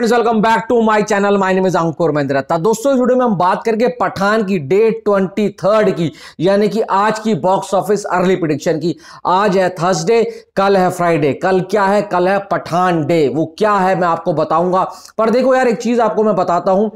welcome back to my channel my name is Ankur Mahindra था दोस्तों इस वीडियो में हम बात करके पठान की डेट ट्वेंटी थर्ड की यानी कि आज की बॉक्स ऑफिस अर्ली प्रिडिक्शन की आज है थर्सडे कल है फ्राइडे कल क्या है कल है पठान डे वो क्या है मैं आपको बताऊंगा पर देखो यार एक चीज आपको मैं बताता हूं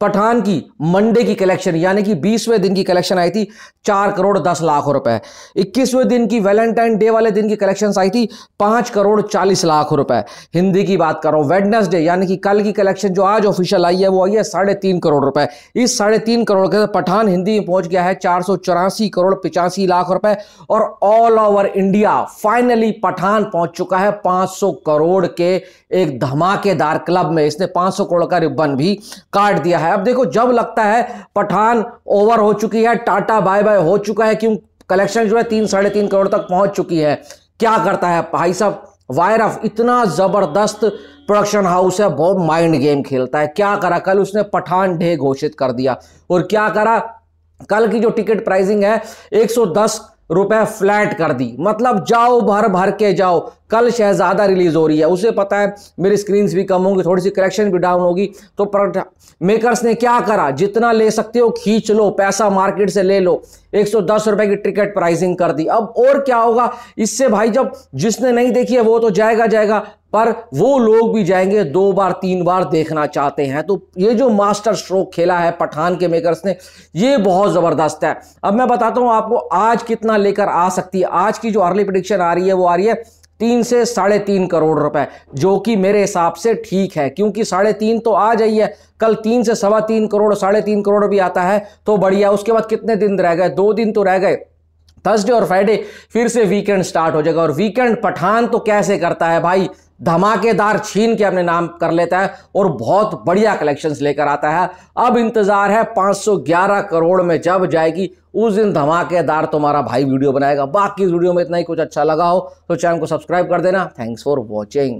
पठान की मंडे की कलेक्शन यानी कि बीसवें दिन की कलेक्शन आई थी चार करोड़ दस लाख रुपए इक्कीसवें दिन की वैलेंटाइन डे वाले दिन की कलेक्शन आई थी पांच करोड़ चालीस लाख रुपए हिंदी की बात करो वेडनेसडे यानी कि कल की कलेक्शन जो आज ऑफिशियल आई है वो आई है साढ़े तीन करोड़ रुपए इस साढ़े तीन करोड़ के पठान हिंदी में पहुंच गया है चार सौ चौरासी करोड़ पिचासी लाख रुपए और all over India finally Pathaan पहुंच चुका है पांच करोड़ के एक धमाकेदार क्लब में इसने पांच सौ करोड़ का रिबन भी काट दिया है है अब देखो जब लगता है पठान ओवर हो चुकी है टाटा बाय बाय हो चुका है क्यों कलेक्शन जो है तीन साढ़े तीन करोड़ तक पहुंच चुकी है क्या करता है भाई साहब वायर ऑफ इतना ज़बरदस्त प्रोडक्शन हाउस है बहुत माइंड गेम खेलता है क्या करा कल उसने पठान ढे घोषित कर दिया और क्या करा कल की जो टिकट प्राइसिंग है एक रुपए फ्लैट कर दी मतलब जाओ भर भर के जाओ कल शहजादा रिलीज़ हो रही है उसे पता है मेरी स्क्रीन भी कम होंगी थोड़ी सी करेक्शन भी डाउन होगी तो प्रोडक्ट मेकर्स ने क्या करा जितना ले सकते हो खींच लो पैसा मार्केट से ले लो एक सौ दस रुपए की टिकट प्राइसिंग कर दी अब और क्या होगा इससे भाई जब जिसने नहीं देखी है वो तो जाएगा जाएगा पर वो लोग भी जाएंगे दो बार तीन बार देखना चाहते हैं तो ये जो मास्टर स्ट्रोक खेला है पठान के मेकर्स ने ये बहुत ज़बरदस्त है अब मैं बताता हूँ आपको आज कितना लेकर आ सकती है आज की जो अर्ली प्रडिक्शन आ रही है वो आ रही है तीन से साढ़े तीन करोड़ रुपए जो कि मेरे हिसाब से ठीक है क्योंकि साढ़े तीन तो आ जाइए कल तीन से सवा तीन करोड़ साढ़े तीन करोड़ भी आता है तो बढ़िया उसके बाद कितने दिन रह गए दो दिन तो रह गए थर्सडे और फ्राइडे फिर से वीकेंड स्टार्ट हो जाएगा और वीकेंड पठान तो कैसे करता है भाई धमाकेदार छीन के अपने नाम कर लेता है और बहुत बढ़िया कलेक्शंस लेकर आता है अब इंतज़ार है 511 करोड़ में जब जाएगी उस दिन धमाकेदार तुम्हारा भाई वीडियो बनाएगा बाकी वीडियो में इतना ही कुछ अच्छा लगा हो तो चैनल को सब्सक्राइब कर देना थैंक्स फॉर वॉचिंग